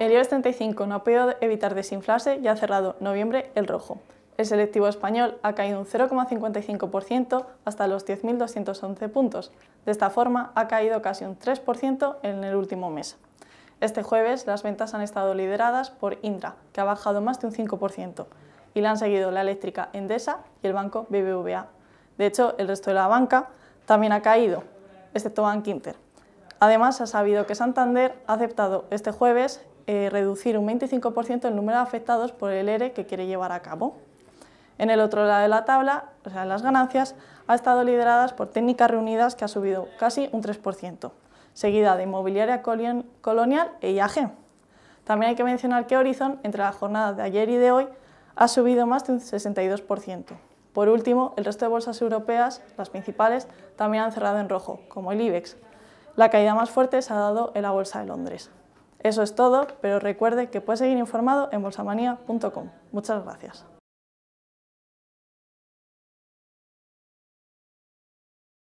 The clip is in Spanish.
El ios 35 no ha podido evitar desinflarse y ha cerrado noviembre el rojo. El selectivo español ha caído un 0,55% hasta los 10.211 puntos. De esta forma, ha caído casi un 3% en el último mes. Este jueves, las ventas han estado lideradas por Indra, que ha bajado más de un 5%, y la han seguido la eléctrica Endesa y el banco BBVA. De hecho, el resto de la banca también ha caído, excepto Bank Inter. Además, ha sabido que Santander ha aceptado este jueves eh, reducir un 25% el número de afectados por el ERE e que quiere llevar a cabo. En el otro lado de la tabla, o las ganancias, ha estado lideradas por técnicas reunidas que ha subido casi un 3%, seguida de inmobiliaria colonial e IAG. También hay que mencionar que Horizon, entre la jornada de ayer y de hoy, ha subido más de un 62%. Por último, el resto de bolsas europeas, las principales, también han cerrado en rojo, como el IBEX. La caída más fuerte se ha dado en la bolsa de Londres. Eso es todo, pero recuerde que puedes seguir informado en bolsamanía.com. Muchas gracias.